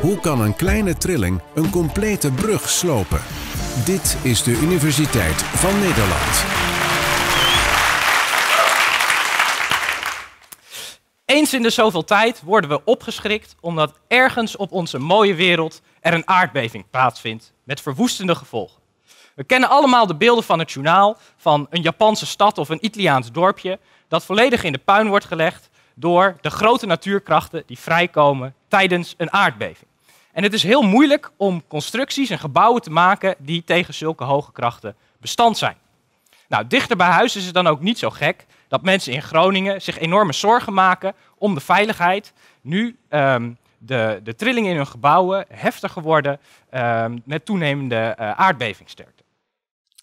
Hoe kan een kleine trilling een complete brug slopen? Dit is de Universiteit van Nederland. Eens in de zoveel tijd worden we opgeschrikt omdat ergens op onze mooie wereld er een aardbeving plaatsvindt met verwoestende gevolgen. We kennen allemaal de beelden van het journaal van een Japanse stad of een Italiaans dorpje dat volledig in de puin wordt gelegd door de grote natuurkrachten die vrijkomen tijdens een aardbeving. En het is heel moeilijk om constructies en gebouwen te maken die tegen zulke hoge krachten bestand zijn. Nou, dichter bij huis is het dan ook niet zo gek dat mensen in Groningen zich enorme zorgen maken om de veiligheid. Nu ehm, de, de trillingen in hun gebouwen heftiger worden ehm, met toenemende eh, aardbevingsterkte.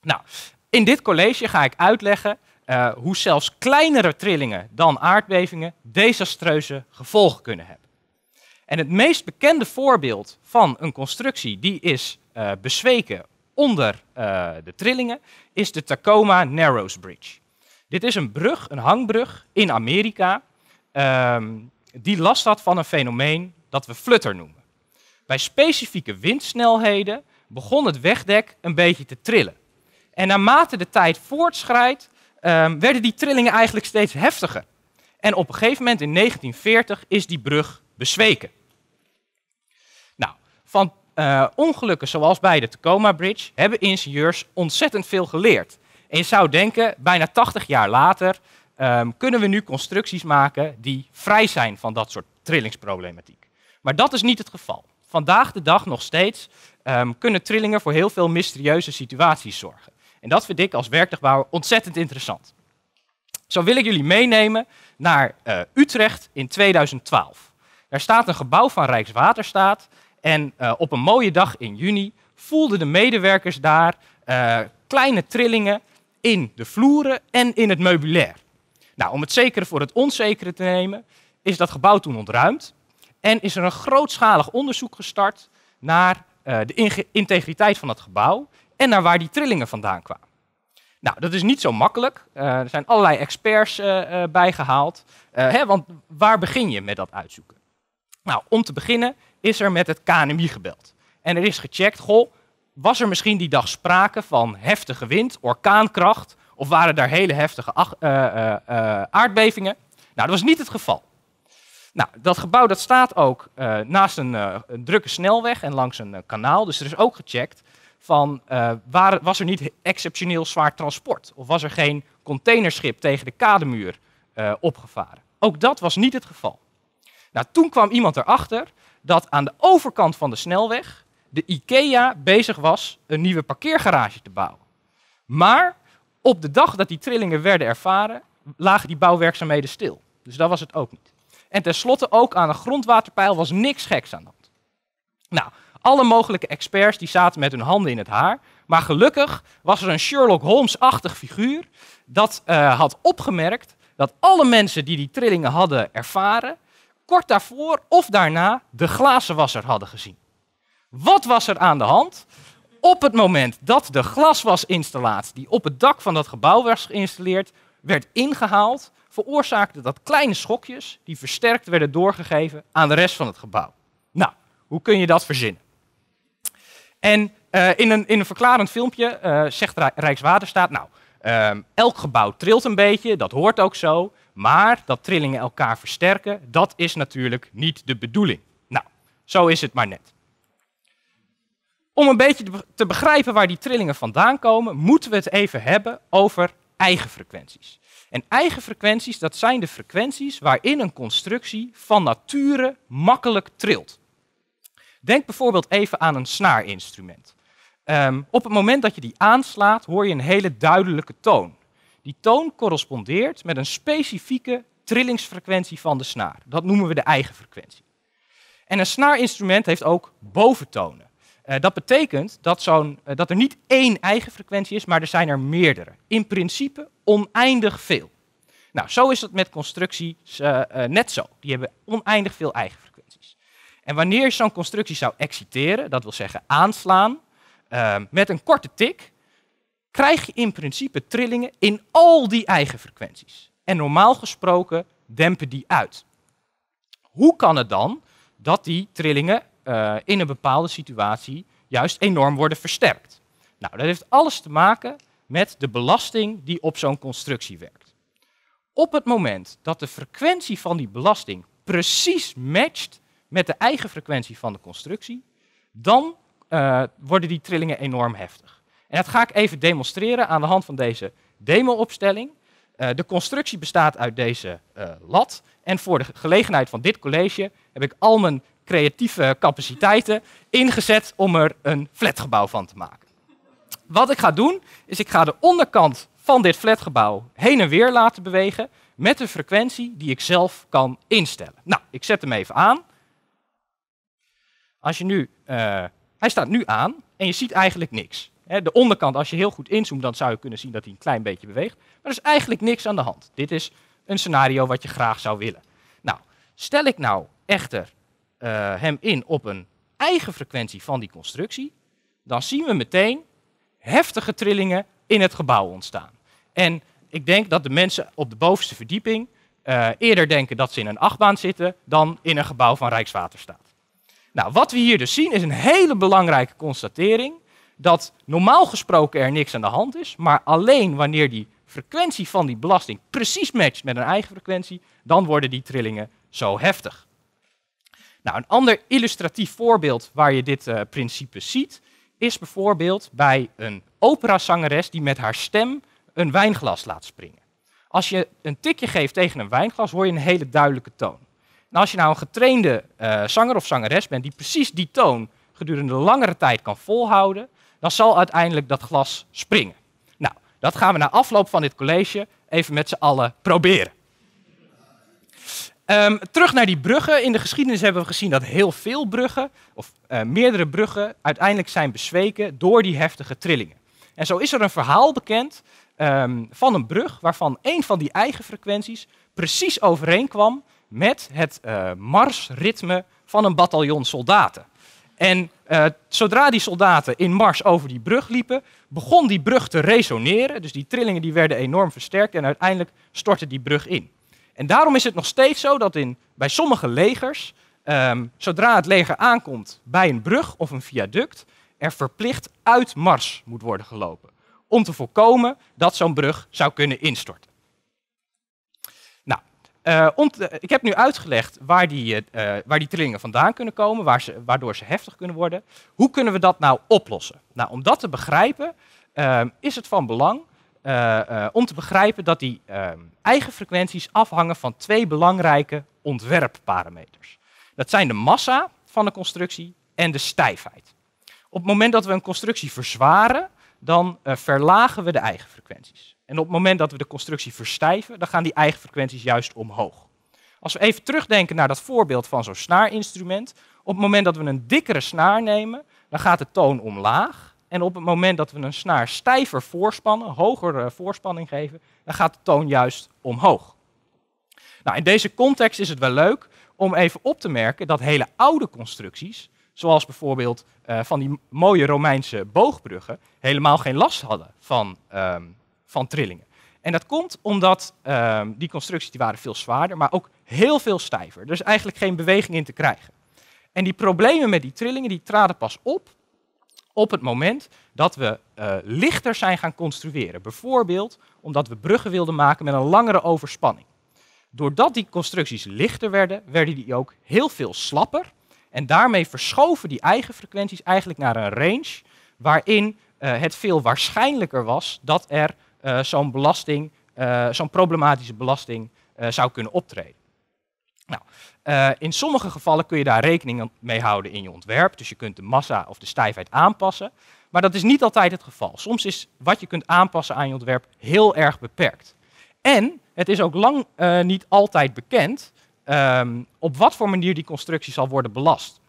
Nou, in dit college ga ik uitleggen eh, hoe zelfs kleinere trillingen dan aardbevingen desastreuze gevolgen kunnen hebben. En het meest bekende voorbeeld van een constructie die is uh, bezweken onder eh, de trillingen is de Tacoma Narrows Bridge. Dit is een brug, een hangbrug in Amerika, ehm, die last had van een fenomeen dat we flutter noemen. Bij specifieke windsnelheden begon het wegdek een beetje te trillen. En naarmate de tijd voortschrijdt, ehm, werden die trillingen eigenlijk steeds heftiger. En op een gegeven moment in 1940 is die brug Besweken. Nou, van eh, ongelukken zoals bij de Tacoma Bridge hebben ingenieurs ontzettend veel geleerd. En je zou denken, bijna 80 jaar later ehm, kunnen we nu constructies maken die vrij zijn van dat soort trillingsproblematiek. Maar dat is niet het geval. Vandaag de dag nog steeds ehm, kunnen trillingen voor heel veel mysterieuze situaties zorgen. En dat vind ik als werktuigbouwer ontzettend interessant. Zo wil ik jullie meenemen naar eh, Utrecht in 2012. Er staat een gebouw van Rijkswaterstaat. En eh, op een mooie dag in juni voelden de medewerkers daar eh, kleine trillingen in de vloeren en in het meubilair. Nou, om het zekere voor het onzekere te nemen, is dat gebouw toen ontruimd. En is er een grootschalig onderzoek gestart naar eh, de integriteit van het gebouw en naar waar die trillingen vandaan kwamen. Nou, dat is niet zo makkelijk. er zijn allerlei experts uh, bijgehaald. Hè, want waar begin je met dat uitzoeken? Nou, om te beginnen is er met het KNMI gebeld. En er is gecheckt, goh, was er misschien die dag sprake van heftige wind, orkaankracht, of waren daar hele heftige eh, eh, eh, aardbevingen? Nou, dat was niet het geval. Nou, dat gebouw dat staat ook naast een, een, drukke snelweg en langs een kanaal. Dus er is ook gecheckt van, was er niet exceptioneel zwaar transport? Of was er geen containerschip tegen de kademuur opgevaren? Ook dat was niet het geval. Nou, toen kwam iemand erachter dat aan de overkant van de snelweg de IKEA bezig was een nieuwe parkeergarage te bouwen. Maar op de dag dat die trillingen werden ervaren, lagen die bouwwerkzaamheden stil. Dus dat was het ook niet. En tenslotte ook aan een grondwaterpeil was niks geks aan de hand. Nou, alle mogelijke experts die zaten met hun handen in het haar. Maar gelukkig was er een Sherlock Holmes-achtig figuur dat eh, had opgemerkt dat alle mensen die die trillingen hadden ervaren, kort daarvoor of daarna de glazenwasser hadden gezien. Wat was er aan de hand? Op het moment dat de glaswasinstallatie die op het dak van dat gebouw was geïnstalleerd, werd ingehaald, veroorzaakte dat kleine schokjes die versterkt werden doorgegeven aan de rest van het gebouw. Nou, hoe kun je dat verzinnen? En eh, in, een, in een verklarend filmpje uh, zegt Rijkswaterstaat, nou, ehm, elk gebouw trilt een beetje, dat hoort ook zo. Maar dat trillingen elkaar versterken, dat is natuurlijk niet de bedoeling. Nou, zo is het maar net. Om een beetje te begrijpen waar die trillingen vandaan komen, moeten we het even hebben over eigen frequenties. En eigen frequenties, dat zijn de frequenties waarin een constructie van nature makkelijk trilt. Denk bijvoorbeeld even aan een snaarinstrument. Ehm, op het moment dat je die aanslaat, hoor je een hele duidelijke toon. Die toon correspondeert met een specifieke trillingsfrequentie van de snaar. Dat noemen we de eigen frequentie. En een snaarinstrument heeft ook boventonen. Eh, dat betekent dat, zo'n, eh, dat er niet één eigen frequentie is, maar er zijn er meerdere. In principe oneindig veel. Nou, zo is het met constructies eh, net zo. Die hebben oneindig veel eigen frequenties. En wanneer je zo'n constructie zou exciteren, dat wil zeggen aanslaan, met een korte tik, krijg je in principe trillingen in al die eigen frequenties. En normaal gesproken dempen die uit. Hoe kan het dan dat die trillingen eh, in een bepaalde situatie juist enorm worden versterkt? Nou, dat heeft alles te maken met de belasting die op zo'n constructie werkt. Op het moment dat de frequentie van die belasting precies matcht met de eigen frequentie van de constructie, dan eh, worden die trillingen enorm heftig. En dat ga ik even demonstreren aan de hand van deze demo-opstelling. Eh, de constructie bestaat uit deze eh, lat. En voor de gelegenheid van dit college heb ik al mijn creatieve capaciteiten ingezet om er een flatgebouw van te maken. Wat ik ga doen, is ik ga de onderkant van dit flatgebouw heen en weer laten bewegen met een frequentie die ik zelf kan instellen. Nou, ik zet hem even aan. Als je nu, eh, hij staat nu aan en je ziet eigenlijk niks de onderkant, als je heel goed inzoomt, dan zou je kunnen zien dat hij een klein beetje beweegt. Maar er is eigenlijk niks aan de hand. Dit is een scenario wat je graag zou willen. Nou, stel ik nou echter eh, hem in op een eigen frequentie van die constructie, dan zien we meteen heftige trillingen in het gebouw ontstaan. En ik denk dat de mensen op de bovenste verdieping eh, eerder denken dat ze in een achtbaan zitten dan in een gebouw van Rijkswaterstaat. Nou, wat we hier dus zien is een hele belangrijke constatering dat normaal gesproken er niks aan de hand is, maar alleen wanneer die frequentie van die belasting precies matcht met een eigen frequentie, dan worden die trillingen zo heftig. Nou, een ander illustratief voorbeeld waar je dit eh, principe ziet, is bijvoorbeeld bij een operazangeres die met haar stem een wijnglas laat springen. Als je een tikje geeft tegen een wijnglas, hoor je een hele duidelijke toon. En als je nou een getrainde eh, zanger of zangeres bent die precies die toon gedurende langere tijd kan volhouden, dan zal uiteindelijk dat glas springen. Nou, dat gaan we na afloop van dit college even met z'n allen proberen. Ehm, terug naar die bruggen. In de geschiedenis hebben we gezien dat heel veel bruggen, of eh, meerdere bruggen, uiteindelijk zijn bezweken door die heftige trillingen. En zo is er een verhaal bekend ehm, van een brug waarvan een van die eigen frequenties precies overeenkwam met het eh, marsritme van een bataljon soldaten. En eh, zodra die soldaten in mars over die brug liepen, begon die brug te resoneren. Dus die trillingen die werden enorm versterkt en uiteindelijk stortte die brug in. En daarom is het nog steeds zo dat in, bij sommige legers, ehm, zodra het leger aankomt bij een brug of een viaduct, er verplicht uit mars moet worden gelopen. Om te voorkomen dat zo'n brug zou kunnen instorten. Eh, eh, ik heb nu uitgelegd waar die, eh, waar die trillingen vandaan kunnen komen, waar ze, waardoor ze heftig kunnen worden. Hoe kunnen we dat nou oplossen? Nou, om dat te begrijpen ehm, is het van belang om te begrijpen dat die ehm, eigen frequenties afhangen van twee belangrijke ontwerpparameters. Dat zijn de massa van de constructie en de stijfheid. Op het moment dat we een constructie verzwaren, dan verlagen we de eigen frequenties. En op het moment dat we de constructie verstijven, dan gaan die eigen frequenties juist omhoog. Als we even terugdenken naar dat voorbeeld van zo'n snaarinstrument, op het moment dat we een dikkere snaar nemen, dan gaat de toon omlaag. En op het moment dat we een snaar stijver voorspannen, hogere eh, voorspanning geven, dan gaat de toon juist omhoog. Nou, in deze context is het wel leuk om even op te merken dat hele oude constructies, zoals bijvoorbeeld eh, van die mooie Romeinse boogbruggen, helemaal geen last hadden van ehm, van trillingen. En dat komt omdat ehm, die constructies die waren veel zwaarder, maar ook heel veel stijver. Dus eigenlijk geen beweging in te krijgen. En die problemen met die trillingen die traden pas op op het moment dat we eh, lichter zijn gaan construeren. Bijvoorbeeld omdat we bruggen wilden maken met een langere overspanning. Doordat die constructies lichter werden, werden die ook heel veel slapper. En daarmee verschoven die eigen frequenties eigenlijk naar een range waarin eh, het veel waarschijnlijker was dat er eh, zo'n belasting, eh, zo'n problematische belasting eh, zou kunnen optreden. Nou, in sommige gevallen kun je daar rekening mee houden in je ontwerp. Dus je kunt de massa of de stijfheid aanpassen. Maar dat is niet altijd het geval. Soms is wat je kunt aanpassen aan je ontwerp heel erg beperkt. En het is ook lang niet altijd bekend ehm, op wat voor manier die constructie zal worden belast.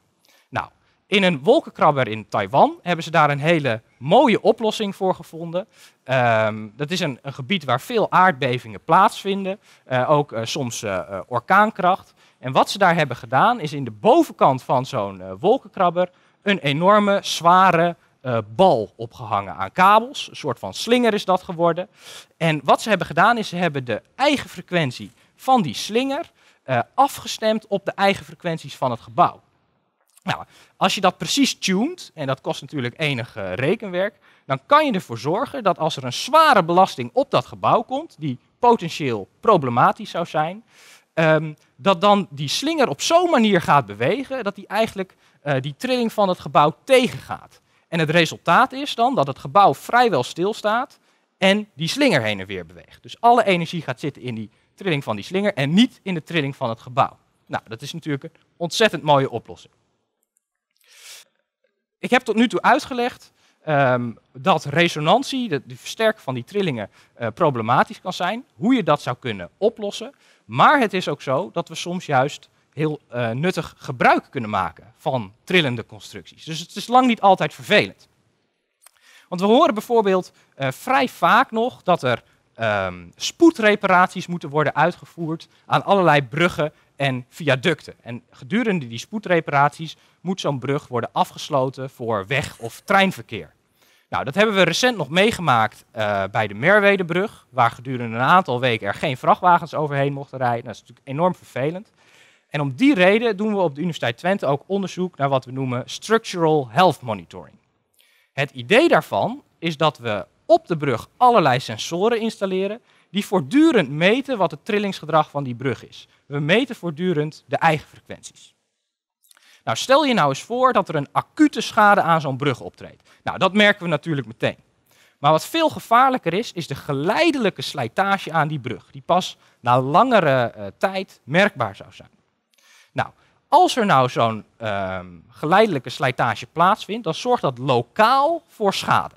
Nou, in een wolkenkrabber in Taiwan hebben ze daar een hele mooie oplossing voor gevonden. Ehm, dat is een, een, gebied waar veel aardbevingen plaatsvinden, eh, ook eh, soms eh, orkaankracht. En wat ze daar hebben gedaan is in de bovenkant van zo'n wolkenkrabber een enorme, zware bal opgehangen aan kabels. Een soort van slinger is dat geworden. En wat ze hebben gedaan is ze hebben de eigen frequentie van die slinger afgestemd op de eigen frequenties van het gebouw. Nou, als je dat precies tuned en dat kost natuurlijk enig eh, rekenwerk, dan kan je ervoor zorgen dat als er een zware belasting op dat gebouw komt, die potentieel problematisch zou zijn, ehm, dat dan die slinger op zo'n manier gaat bewegen dat die eigenlijk eh, die trilling van het gebouw tegengaat. En het resultaat is dan dat het gebouw vrijwel stilstaat en die slinger heen en weer beweegt. Dus alle energie gaat zitten in die trilling van die slinger en niet in de trilling van het gebouw. Nou, dat is natuurlijk een ontzettend mooie oplossing ik heb tot nu toe uitgelegd ehm, dat resonantie, de, de versterking van die trillingen, eh, problematisch kan zijn. Hoe je dat zou kunnen oplossen. Maar het is ook zo dat we soms juist heel eh, nuttig gebruik kunnen maken van trillende constructies. Dus het is lang niet altijd vervelend. Want we horen bijvoorbeeld eh, vrij vaak nog dat er ehm, spoedreparaties moeten worden uitgevoerd aan allerlei bruggen en viaducten. En gedurende die spoedreparaties moet zo'n brug worden afgesloten voor weg- of treinverkeer. Nou, dat hebben we recent nog meegemaakt eh, bij de Merwedebrug, waar gedurende een aantal weken er geen vrachtwagens overheen mochten rijden. Dat is natuurlijk enorm vervelend. En om die reden doen we op de Universiteit Twente ook onderzoek naar wat we noemen structural health monitoring. Het idee daarvan is dat we op de brug allerlei sensoren installeren die voortdurend meten wat het trillingsgedrag van die brug is. We meten voortdurend de eigen frequenties. Nou, stel je nou eens voor dat er een acute schade aan zo'n brug optreedt. Nou, dat merken we natuurlijk meteen. Maar wat veel gevaarlijker is, is de geleidelijke slijtage aan die brug, die pas na langere eh, tijd merkbaar zou zijn. Nou, als er nou zo'n ehm, geleidelijke slijtage plaatsvindt, dan zorgt dat lokaal voor schade.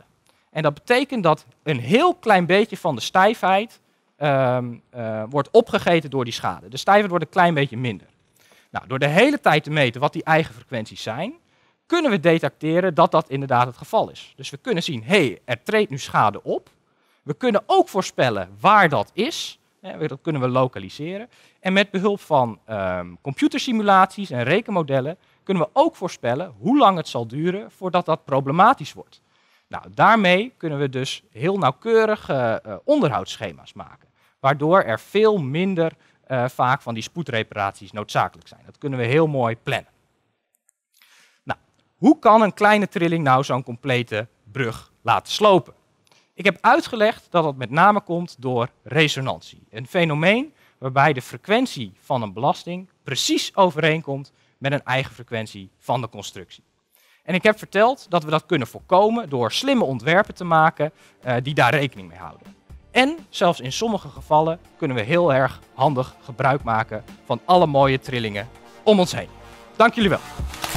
En dat betekent dat een heel klein beetje van de stijfheid ehm, eh, wordt opgegeten door die schade. De stijfheid wordt een klein beetje minder. Nou, door de hele tijd te meten wat die eigen frequenties zijn, kunnen we detecteren dat dat inderdaad het geval is. Dus we kunnen zien, hé, hey, er treedt nu schade op. We kunnen ook voorspellen waar dat is. dat kunnen we lokaliseren. En met behulp van ehm, computersimulaties en rekenmodellen kunnen we ook voorspellen hoe lang het zal duren voordat dat problematisch wordt. Nou, daarmee kunnen we dus heel nauwkeurig eh, eh, onderhoudsschema's maken, waardoor er veel minder eh, vaak van die spoedreparaties noodzakelijk zijn. Dat kunnen we heel mooi plannen. Nou, hoe kan een kleine trilling nou zo'n complete brug laten slopen? Ik heb uitgelegd dat dat met name komt door resonantie. Een fenomeen waarbij de frequentie van een belasting precies overeenkomt met een eigen frequentie van de constructie. En ik heb verteld dat we dat kunnen voorkomen door slimme ontwerpen te maken eh, die daar rekening mee houden. En zelfs in sommige gevallen kunnen we heel erg handig gebruik maken van alle mooie trillingen om ons heen. Dank jullie wel.